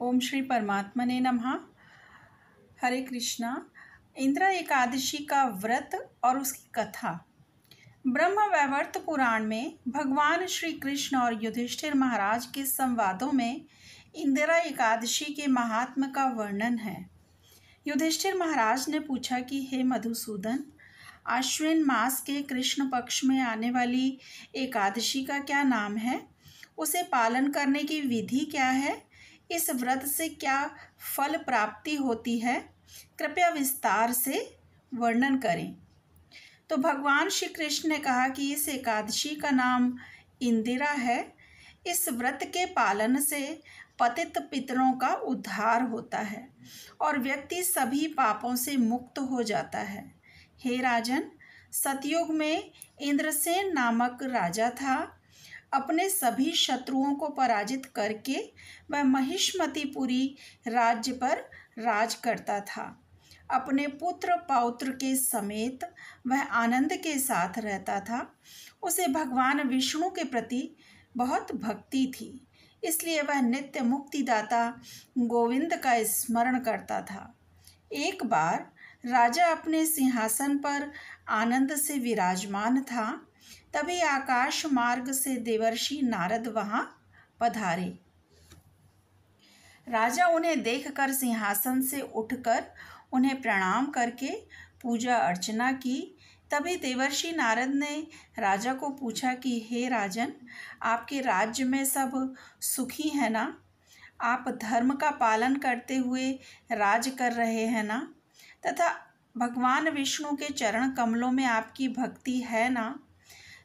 ओम श्री परमात्मा ने नमः हरे कृष्णा इंदिरा एकादशी का व्रत और उसकी कथा ब्रह्म वैवर्त पुराण में भगवान श्री कृष्ण और युधिष्ठिर महाराज के संवादों में इंदिरा एकादशी के महात्म का वर्णन है युधिष्ठिर महाराज ने पूछा कि हे मधुसूदन आश्विन मास के कृष्ण पक्ष में आने वाली एकादशी का क्या नाम है उसे पालन करने की विधि क्या है इस व्रत से क्या फल प्राप्ति होती है कृपया विस्तार से वर्णन करें तो भगवान श्री कृष्ण ने कहा कि इस एकादशी का नाम इंदिरा है इस व्रत के पालन से पतित पितरों का उद्धार होता है और व्यक्ति सभी पापों से मुक्त हो जाता है हे राजन सतयुग में इंद्रसेन नामक राजा था अपने सभी शत्रुओं को पराजित करके वह महिष्मतिपुरी राज्य पर राज करता था अपने पुत्र पौत्र के समेत वह आनंद के साथ रहता था उसे भगवान विष्णु के प्रति बहुत भक्ति थी इसलिए वह नित्य मुक्तिदाता गोविंद का स्मरण करता था एक बार राजा अपने सिंहासन पर आनंद से विराजमान था तभी आकाश मार्ग से देवर्षि नारद वहाँ पधारे राजा उन्हें देखकर सिंहासन से उठकर उन्हें प्रणाम करके पूजा अर्चना की तभी देवर्षि नारद ने राजा को पूछा कि हे राजन आपके राज्य में सब सुखी है ना आप धर्म का पालन करते हुए राज कर रहे हैं ना तथा भगवान विष्णु के चरण कमलों में आपकी भक्ति है ना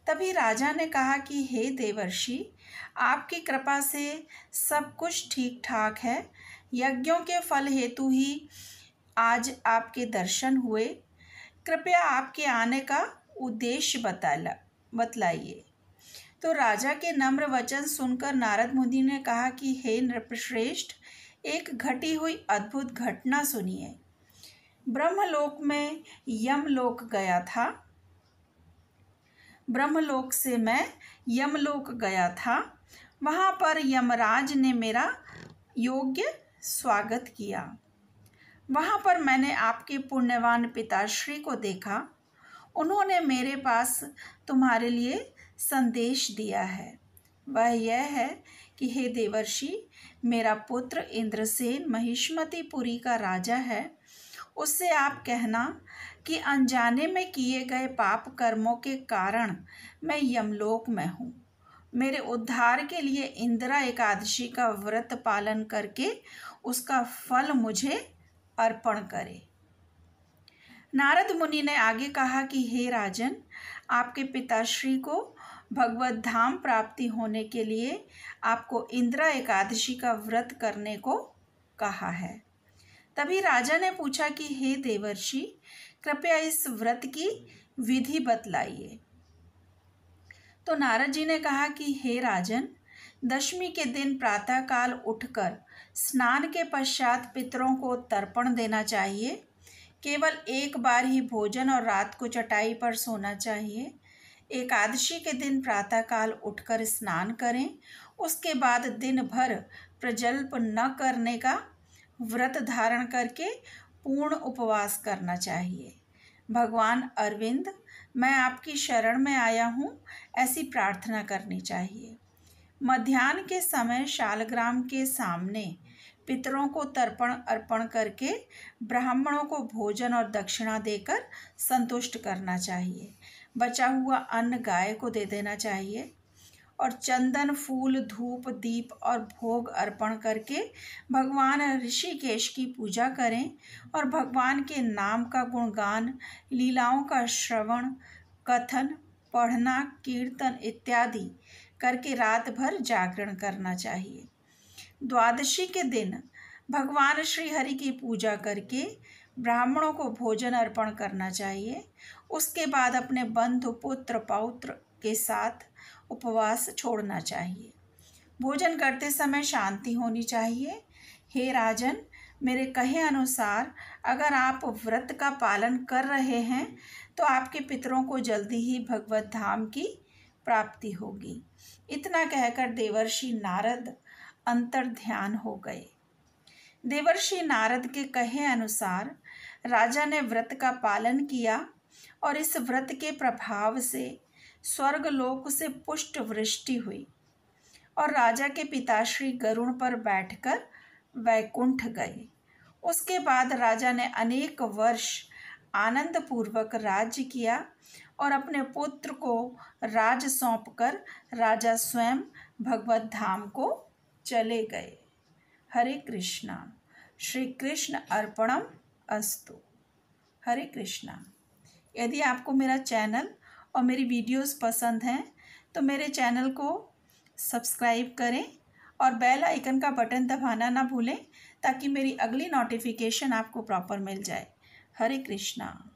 तभी राजा ने कहा कि हे देवर्षि आपकी कृपा से सब कुछ ठीक ठाक है यज्ञों के फल हेतु ही आज आपके दर्शन हुए कृपया आपके आने का उद्देश्य बताला बतलाइए तो राजा के नम्र वचन सुनकर नारद मुनि ने कहा कि हे नृपश्रेष्ठ एक घटी हुई अद्भुत घटना सुनिए ब्रह्मलोक में यमलोक गया था ब्रह्मलोक से मैं यमलोक गया था वहाँ पर यमराज ने मेरा योग्य स्वागत किया वहाँ पर मैंने आपके पुण्यवान पिताश्री को देखा उन्होंने मेरे पास तुम्हारे लिए संदेश दिया है वह यह है कि हे देवर्षि मेरा पुत्र इंद्रसेन महिष्मतिपुरी का राजा है उससे आप कहना कि अनजाने में किए गए पाप कर्मों के कारण मैं यमलोक में हूँ मेरे उद्धार के लिए इंदिरा एकादशी का व्रत पालन करके उसका फल मुझे अर्पण करे नारद मुनि ने आगे कहा कि हे राजन आपके पिताश्री को भगवत धाम प्राप्ति होने के लिए आपको इंदिरा एकादशी का व्रत करने को कहा है तभी राजा ने पूछा कि हे देवर्षि कृपया इस व्रत की विधि बतलाइए तो नारद जी ने कहा कि हे राजन दशमी के दिन प्रातःकाल उठकर स्नान के पश्चात पितरों को तर्पण देना चाहिए केवल एक बार ही भोजन और रात को चटाई पर सोना चाहिए एकादशी के दिन प्रातःकाल उठकर स्नान करें उसके बाद दिन भर प्रजल्प न करने का व्रत धारण करके पूर्ण उपवास करना चाहिए भगवान अरविंद मैं आपकी शरण में आया हूँ ऐसी प्रार्थना करनी चाहिए मध्यान्ह के समय शालग्राम के सामने पितरों को तर्पण अर्पण करके ब्राह्मणों को भोजन और दक्षिणा देकर संतुष्ट करना चाहिए बचा हुआ अन्न गाय को दे देना चाहिए और चंदन फूल धूप दीप और भोग अर्पण करके भगवान ऋषिकेश की पूजा करें और भगवान के नाम का गुणगान लीलाओं का श्रवण कथन पढ़ना कीर्तन इत्यादि करके रात भर जागरण करना चाहिए द्वादशी के दिन भगवान श्री हरि की पूजा करके ब्राह्मणों को भोजन अर्पण करना चाहिए उसके बाद अपने बंधु पुत्र पौत्र के साथ उपवास छोड़ना चाहिए भोजन करते समय शांति होनी चाहिए हे राजन मेरे कहे अनुसार अगर आप व्रत का पालन कर रहे हैं तो आपके पितरों को जल्दी ही भगवत धाम की प्राप्ति होगी इतना कहकर देवर्षि नारद अंतर ध्यान हो गए देवर्षि नारद के कहे अनुसार राजा ने व्रत का पालन किया और इस व्रत के प्रभाव से स्वर्ग लोक से पुष्ट वृष्टि हुई और राजा के पिता श्री गरुण पर बैठकर वैकुंठ गए उसके बाद राजा ने अनेक वर्ष आनंद पूर्वक राज्य किया और अपने पुत्र को राज सौंप कर राजा स्वयं भगवत धाम को चले गए हरे कृष्णा श्री कृष्ण अर्पणम अस्तु हरे कृष्णा यदि आपको मेरा चैनल और मेरी वीडियोस पसंद हैं तो मेरे चैनल को सब्सक्राइब करें और बेल आइकन का बटन दबाना ना भूलें ताकि मेरी अगली नोटिफिकेशन आपको प्रॉपर मिल जाए हरे कृष्णा